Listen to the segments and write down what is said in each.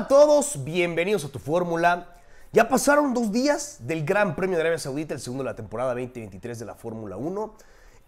Hola a todos, bienvenidos a tu fórmula. Ya pasaron dos días del Gran Premio de Arabia Saudita, el segundo de la temporada 2023 de la Fórmula 1,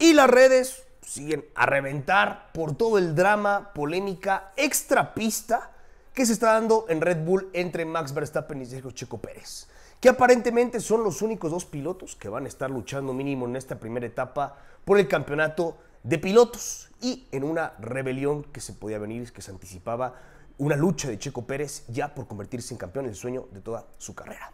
y las redes siguen a reventar por todo el drama, polémica, extrapista que se está dando en Red Bull entre Max Verstappen y Sergio Checo Pérez, que aparentemente son los únicos dos pilotos que van a estar luchando mínimo en esta primera etapa por el campeonato de pilotos y en una rebelión que se podía venir, y que se anticipaba una lucha de Checo Pérez ya por convertirse en campeón, el sueño de toda su carrera.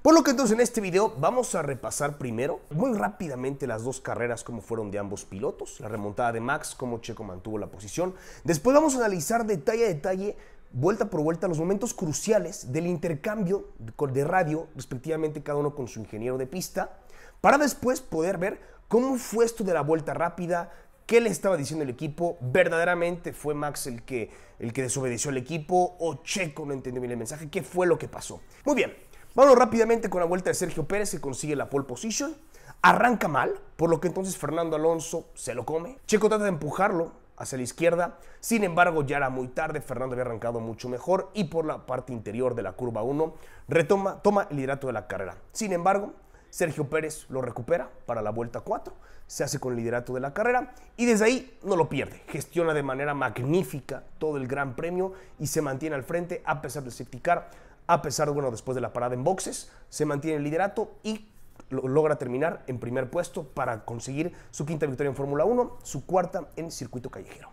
Por lo que entonces en este video vamos a repasar primero muy rápidamente las dos carreras como fueron de ambos pilotos, la remontada de Max, cómo Checo mantuvo la posición. Después vamos a analizar detalle a detalle, vuelta por vuelta, los momentos cruciales del intercambio de radio, respectivamente cada uno con su ingeniero de pista, para después poder ver cómo fue esto de la vuelta rápida, ¿Qué le estaba diciendo el equipo? ¿Verdaderamente fue Max el que, el que desobedeció al equipo o Checo no entendió bien el mensaje? ¿Qué fue lo que pasó? Muy bien, vamos rápidamente con la vuelta de Sergio Pérez que consigue la pole position. Arranca mal, por lo que entonces Fernando Alonso se lo come. Checo trata de empujarlo hacia la izquierda, sin embargo ya era muy tarde, Fernando había arrancado mucho mejor y por la parte interior de la curva 1 retoma, toma el liderato de la carrera. Sin embargo, Sergio Pérez lo recupera para la vuelta 4, se hace con el liderato de la carrera y desde ahí no lo pierde. Gestiona de manera magnífica todo el gran premio y se mantiene al frente a pesar de septicar, a pesar, bueno, después de la parada en boxes, se mantiene el liderato y logra terminar en primer puesto para conseguir su quinta victoria en Fórmula 1, su cuarta en circuito callejero.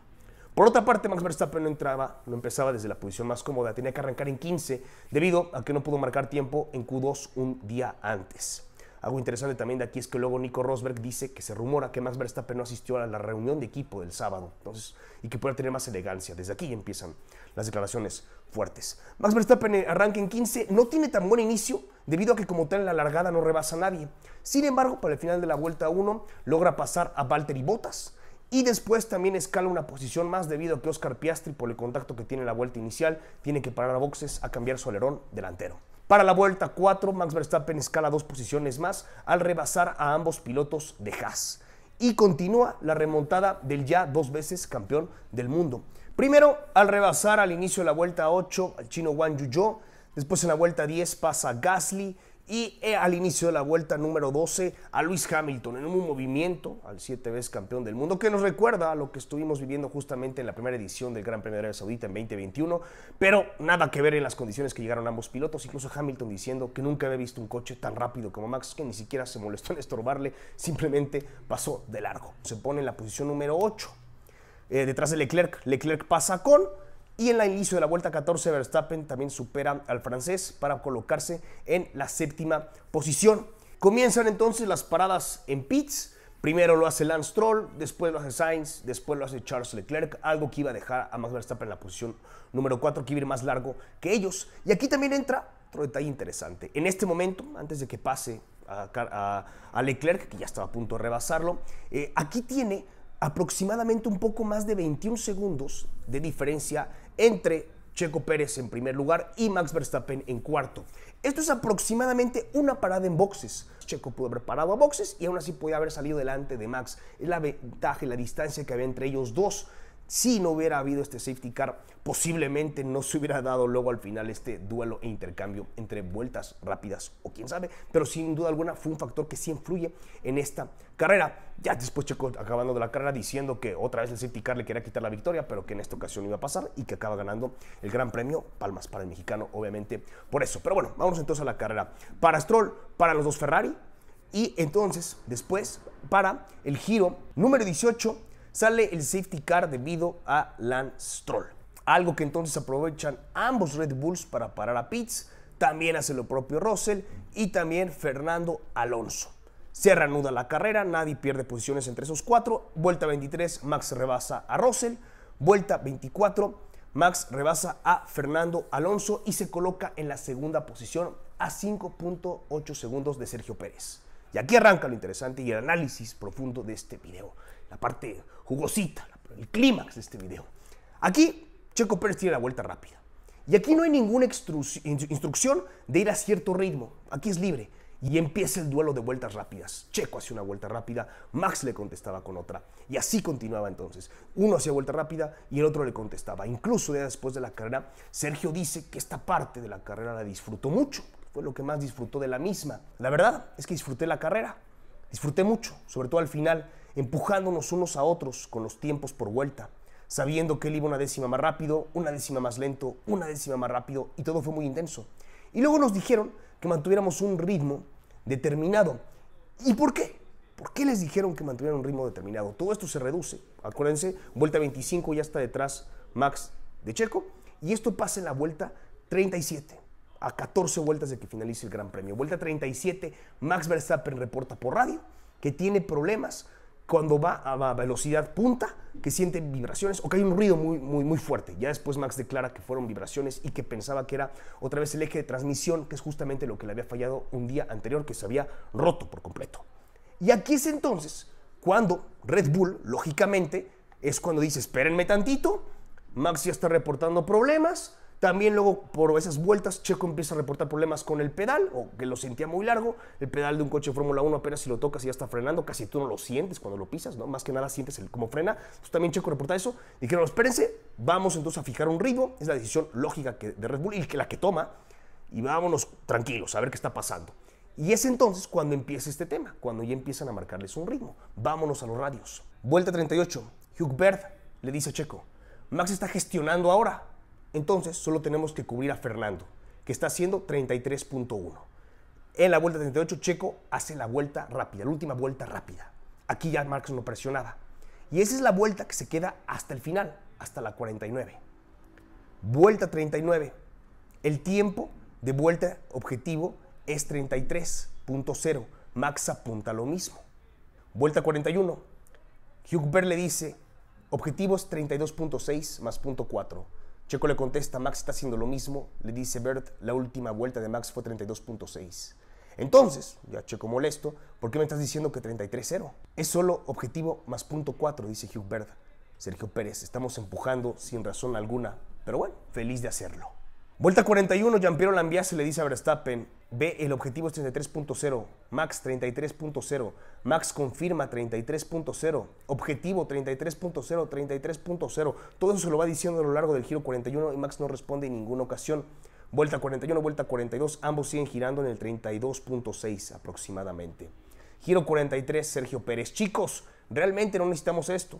Por otra parte, Max Verstappen no entraba, no empezaba desde la posición más cómoda, tenía que arrancar en 15 debido a que no pudo marcar tiempo en Q2 un día antes. Algo interesante también de aquí es que luego Nico Rosberg dice que se rumora que Max Verstappen no asistió a la reunión de equipo del sábado entonces, y que pueda tener más elegancia. Desde aquí empiezan las declaraciones fuertes. Max Verstappen eh, arranca en 15, no tiene tan buen inicio debido a que como tal en la largada no rebasa a nadie. Sin embargo, para el final de la vuelta 1 logra pasar a Valtteri Bottas y después también escala una posición más debido a que Oscar Piastri por el contacto que tiene en la vuelta inicial tiene que parar a boxes a cambiar su alerón delantero. Para la vuelta 4, Max Verstappen escala dos posiciones más al rebasar a ambos pilotos de Haas. Y continúa la remontada del ya dos veces campeón del mundo. Primero, al rebasar al inicio de la vuelta 8 al chino Wang Yuzhou. Después en la vuelta 10 pasa Gasly y eh, al inicio de la vuelta número 12 a Luis Hamilton en un movimiento al siete veces campeón del mundo, que nos recuerda a lo que estuvimos viviendo justamente en la primera edición del Gran Premio de Arabia Saudita en 2021, pero nada que ver en las condiciones que llegaron ambos pilotos, incluso Hamilton diciendo que nunca había visto un coche tan rápido como Max, que ni siquiera se molestó en estorbarle, simplemente pasó de largo. Se pone en la posición número 8, eh, detrás de Leclerc. Leclerc pasa con y en el inicio de la vuelta 14, Verstappen también supera al francés para colocarse en la séptima posición. Comienzan entonces las paradas en pits. Primero lo hace Lance Troll, después lo hace Sainz, después lo hace Charles Leclerc, algo que iba a dejar a Max Verstappen en la posición número 4, que iba a ir más largo que ellos. Y aquí también entra otro detalle interesante. En este momento, antes de que pase a, Leclerc, que ya estaba a punto de rebasarlo, eh, aquí tiene aproximadamente un poco más de 21 segundos de diferencia entre Checo Pérez en primer lugar y Max Verstappen en cuarto. Esto es aproximadamente una parada en boxes. Checo pudo haber parado a boxes y aún así podía haber salido delante de Max. Es la ventaja y la distancia que había entre ellos dos. Si no hubiera habido este safety car, posiblemente no se hubiera dado luego al final este duelo e intercambio entre vueltas rápidas o quién sabe, pero sin duda alguna fue un factor que sí influye en esta carrera. Ya después Checo acabando de la carrera diciendo que otra vez el safety car le quería quitar la victoria, pero que en esta ocasión iba a pasar y que acaba ganando el Gran Premio. Palmas para el mexicano, obviamente, por eso. Pero bueno, vamos entonces a la carrera. Para Stroll, para los dos Ferrari, y entonces, después, para el giro número 18, sale el safety car debido a Lance Stroll. Algo que entonces aprovechan ambos Red Bulls para parar a Pitts, también hace lo propio Russell y también Fernando Alonso. Se reanuda la carrera, nadie pierde posiciones entre esos cuatro. Vuelta 23, Max rebasa a Russell. Vuelta 24, Max rebasa a Fernando Alonso y se coloca en la segunda posición a 5.8 segundos de Sergio Pérez. Y aquí arranca lo interesante y el análisis profundo de este video la parte jugosita, el clímax de este video. Aquí Checo Pérez tiene la vuelta rápida. Y aquí no hay ninguna instrucción de ir a cierto ritmo. Aquí es libre. Y empieza el duelo de vueltas rápidas. Checo hacía una vuelta rápida, Max le contestaba con otra. Y así continuaba entonces. Uno hacía vuelta rápida y el otro le contestaba. Incluso ya después de la carrera, Sergio dice que esta parte de la carrera la disfrutó mucho. Fue lo que más disfrutó de la misma. La verdad es que disfruté la carrera. Disfruté mucho, sobre todo al final, empujándonos unos a otros con los tiempos por vuelta, sabiendo que él iba una décima más rápido, una décima más lento, una décima más rápido, y todo fue muy intenso. Y luego nos dijeron que mantuviéramos un ritmo determinado. ¿Y por qué? ¿Por qué les dijeron que mantuvieran un ritmo determinado? Todo esto se reduce. Acuérdense, vuelta 25 ya está detrás Max de Checo. Y esto pasa en la vuelta 37 a 14 vueltas de que finalice el Gran Premio. Vuelta 37, Max Verstappen reporta por radio que tiene problemas cuando va a velocidad punta, que siente vibraciones o que hay un ruido muy, muy, muy fuerte. Ya después Max declara que fueron vibraciones y que pensaba que era otra vez el eje de transmisión, que es justamente lo que le había fallado un día anterior, que se había roto por completo. Y aquí es entonces cuando Red Bull, lógicamente, es cuando dice, espérenme tantito, Max ya está reportando problemas, también luego por esas vueltas Checo empieza a reportar problemas con el pedal o que lo sentía muy largo. El pedal de un coche de Fórmula 1 apenas si lo tocas ya está frenando, casi tú no lo sientes cuando lo pisas, ¿no? Más que nada sientes el cómo frena. Entonces pues también Checo reporta eso. Y que no, espérense, vamos entonces a fijar un ritmo. Es la decisión lógica que, de Red Bull y que la que toma. Y vámonos tranquilos a ver qué está pasando. Y es entonces cuando empieza este tema, cuando ya empiezan a marcarles un ritmo. Vámonos a los radios. Vuelta 38. Hugh Bird le dice a Checo, Max está gestionando ahora, entonces solo tenemos que cubrir a Fernando, que está haciendo 33.1. En la vuelta 38, Checo hace la vuelta rápida, la última vuelta rápida. Aquí ya Marx no presionaba. Y esa es la vuelta que se queda hasta el final, hasta la 49. Vuelta 39. El tiempo de vuelta objetivo es 33.0. Max apunta lo mismo. Vuelta 41. Hugh le dice, objetivo es 32.6 más .4 Checo le contesta, Max está haciendo lo mismo. Le dice Bert, la última vuelta de Max fue 32.6. Entonces, ya Checo molesto, ¿por qué me estás diciendo que 33.0? Es solo objetivo más punto 4, dice Hugh Bert. Sergio Pérez, estamos empujando sin razón alguna, pero bueno, feliz de hacerlo. Vuelta 41, Giampiero Lambiase le dice a Verstappen, ve el objetivo es 33.0, Max 33.0, Max confirma 33.0, objetivo 33.0, 33.0. Todo eso se lo va diciendo a lo largo del giro 41 y Max no responde en ninguna ocasión. Vuelta 41, vuelta 42, ambos siguen girando en el 32.6 aproximadamente. Giro 43, Sergio Pérez. Chicos, realmente no necesitamos esto.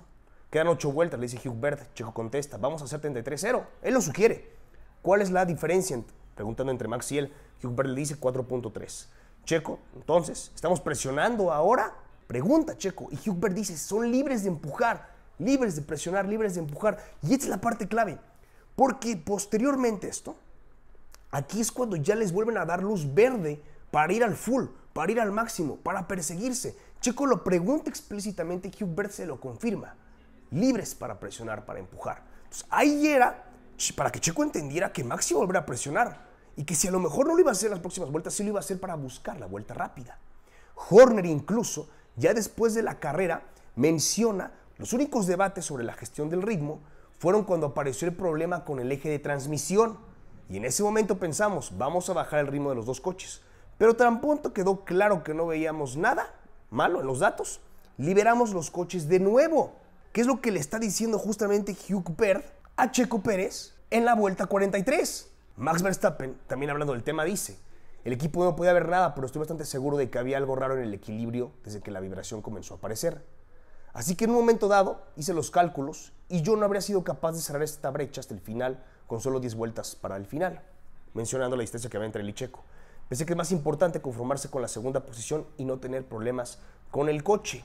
Quedan 8 vueltas, le dice Hugh Bert. Checo contesta, vamos a hacer 33.0, Él lo sugiere. ¿Cuál es la diferencia? Preguntando entre Max y él, Hubert le dice 4.3. Checo, entonces, ¿estamos presionando ahora? Pregunta Checo. Y Hubert dice, son libres de empujar, libres de presionar, libres de empujar. Y esta es la parte clave, porque posteriormente esto, aquí es cuando ya les vuelven a dar luz verde para ir al full, para ir al máximo, para perseguirse. Checo lo pregunta explícitamente, Hubert se lo confirma. Libres para presionar, para empujar. Entonces, ahí era para que Checo entendiera que Maxi volverá a presionar y que si a lo mejor no lo iba a hacer en las próximas vueltas, sí lo iba a hacer para buscar la vuelta rápida. Horner incluso, ya después de la carrera, menciona los únicos debates sobre la gestión del ritmo fueron cuando apareció el problema con el eje de transmisión. Y en ese momento pensamos, vamos a bajar el ritmo de los dos coches. Pero tan pronto quedó claro que no veíamos nada malo en los datos, liberamos los coches de nuevo. ¿Qué es lo que le está diciendo justamente Hugh Baird a Checo Pérez en la vuelta 43. Max Verstappen, también hablando del tema, dice, el equipo no podía ver nada, pero estoy bastante seguro de que había algo raro en el equilibrio desde que la vibración comenzó a aparecer. Así que en un momento dado hice los cálculos y yo no habría sido capaz de cerrar esta brecha hasta el final con solo 10 vueltas para el final, mencionando la distancia que había entre él y Checo. Pensé que es más importante conformarse con la segunda posición y no tener problemas con el coche.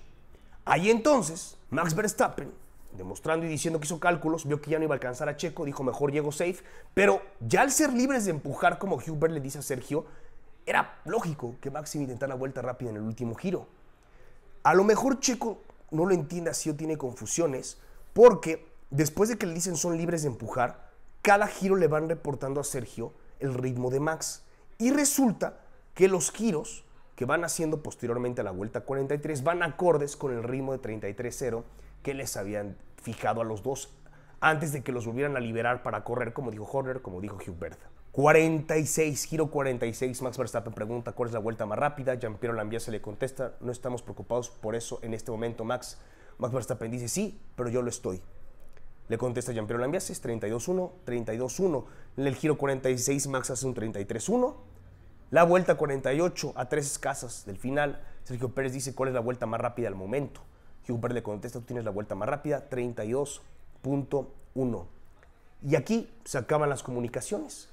Ahí entonces, Max Verstappen demostrando y diciendo que hizo cálculos, vio que ya no iba a alcanzar a Checo, dijo mejor llego safe, pero ya al ser libres de empujar, como Hubert le dice a Sergio, era lógico que max intentara la vuelta rápida en el último giro. A lo mejor Checo no lo entienda si o tiene confusiones, porque después de que le dicen son libres de empujar, cada giro le van reportando a Sergio el ritmo de Max. Y resulta que los giros que van haciendo posteriormente a la vuelta 43 van acordes con el ritmo de 33-0 que les habían fijado a los dos antes de que los volvieran a liberar para correr, como dijo Horner, como dijo Hubert. 46, giro 46, Max Verstappen pregunta cuál es la vuelta más rápida, Jean-Pierre le contesta, no estamos preocupados por eso en este momento, Max. Max Verstappen dice, sí, pero yo lo estoy. Le contesta Jean-Pierre 32-1, 32-1. En el giro 46, Max hace un 33-1. La vuelta 48, a tres escasas del final, Sergio Pérez dice cuál es la vuelta más rápida al momento. Y le contesta, tú tienes la vuelta más rápida, 32.1. Y aquí se acaban las comunicaciones.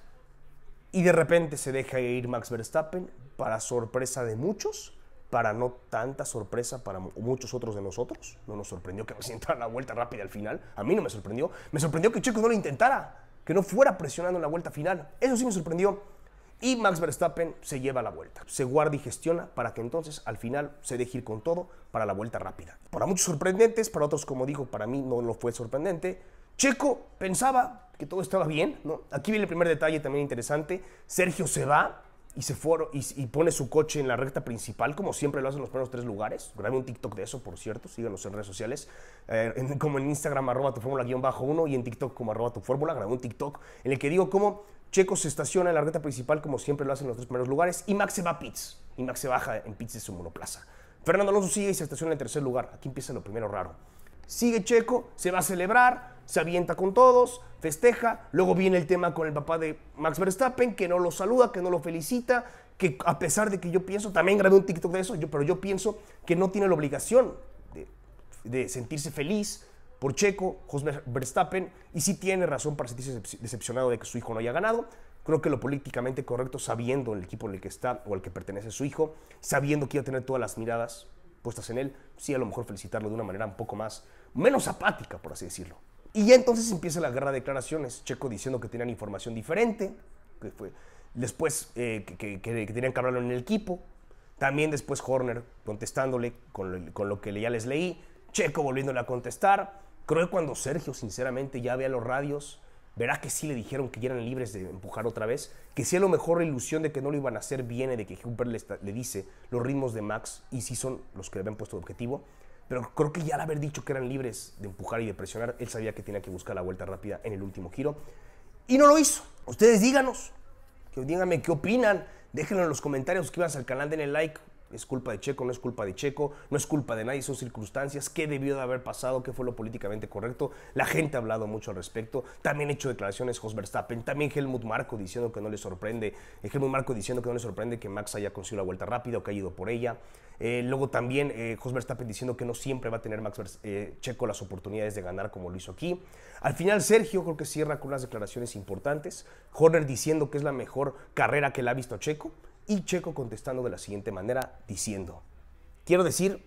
Y de repente se deja ir Max Verstappen para sorpresa de muchos, para no tanta sorpresa para muchos otros de nosotros. No nos sorprendió que se entrara la vuelta rápida al final. A mí no me sorprendió. Me sorprendió que Chico no lo intentara, que no fuera presionando en la vuelta final. Eso sí me sorprendió. Y Max Verstappen se lleva la vuelta, se guarda y gestiona para que entonces al final se deje ir con todo para la vuelta rápida. Para muchos sorprendentes, para otros como digo, para mí no lo fue sorprendente. Checo pensaba que todo estaba bien, ¿no? Aquí viene el primer detalle también interesante. Sergio se va y se y, pone su coche en la recta principal, como siempre lo hacen los primeros tres lugares. Grabé un TikTok de eso, por cierto, síganos en redes sociales, eh, como en Instagram, arroba tu fórmula guión bajo uno, y en TikTok como arroba tu fórmula, grabé un TikTok en el que digo cómo Checo se estaciona en la recta principal como siempre lo hacen los tres primeros lugares y Max se va a pits. Y Max se baja en pits de su monoplaza. Fernando Alonso sigue y se estaciona en tercer lugar. Aquí empieza lo primero raro. Sigue Checo, se va a celebrar, se avienta con todos, festeja. Luego viene el tema con el papá de Max Verstappen, que no lo saluda, que no lo felicita, que a pesar de que yo pienso, también grabé un TikTok de eso, pero yo pienso que no tiene la obligación de, de sentirse feliz, por Checo, José Verstappen, y sí tiene razón para sentirse decepcionado de que su hijo no haya ganado. Creo que lo políticamente correcto, sabiendo el equipo en el que está o al que pertenece su hijo, sabiendo que iba a tener todas las miradas puestas en él, sí a lo mejor felicitarlo de una manera un poco más, menos apática, por así decirlo. Y ya entonces empieza la guerra de declaraciones, Checo diciendo que tenían información diferente, que fue, después eh, que, tenían que hablarlo en el equipo, también después Horner contestándole con lo que ya les leí, Checo volviéndole a contestar, Creo que cuando Sergio, sinceramente, ya vea los radios, verá que sí le dijeron que ya eran libres de empujar otra vez, que sí a lo mejor la ilusión de que no lo iban a hacer viene de que Hubert le, dice los ritmos de Max y sí son los que le habían puesto de objetivo, pero creo que ya al haber dicho que eran libres de empujar y de presionar, él sabía que tenía que buscar la vuelta rápida en el último giro y no lo hizo. Ustedes díganos, díganme qué opinan, déjenlo en los comentarios, suscríbanse al canal, denle like, es culpa de Checo, no es culpa de Checo, no es culpa de nadie, son circunstancias, qué debió de haber pasado, qué fue lo políticamente correcto. La gente ha hablado mucho al respecto, también ha hecho declaraciones Jos Verstappen, también Helmut Marco diciendo que no le sorprende, eh, Helmut Marco diciendo que no le sorprende que Max haya conseguido la vuelta rápida o que ido por ella. Eh, luego también eh, Jos Verstappen diciendo que no siempre va a tener Max eh, Checo las oportunidades de ganar como lo hizo aquí. Al final Sergio creo que cierra con unas declaraciones importantes. Horner diciendo que es la mejor carrera que le ha visto Checo. Y Checo contestando de la siguiente manera, diciendo, quiero decir,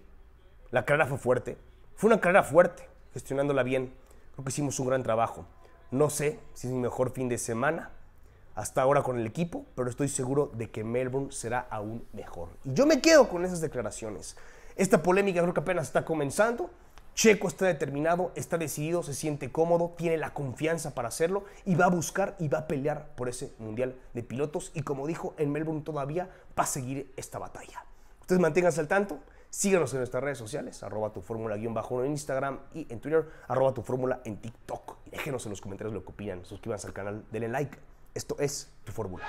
la carrera fue fuerte, fue una carrera fuerte, gestionándola bien, creo que hicimos un gran trabajo. No sé si es mi mejor fin de semana hasta ahora con el equipo, pero estoy seguro de que Melbourne será aún mejor. Y yo me quedo con esas declaraciones. Esta polémica creo que apenas está comenzando. Checo está determinado, está decidido, se siente cómodo, tiene la confianza para hacerlo y va a buscar y va a pelear por ese Mundial de Pilotos. Y como dijo, en Melbourne todavía va a seguir esta batalla. Ustedes manténganse al tanto, síganos en nuestras redes sociales, arroba tu fórmula guión bajo en Instagram y en Twitter, arroba tu fórmula en TikTok. déjenos en los comentarios lo que opinan, suscríbanse al canal, denle like. Esto es tu fórmula.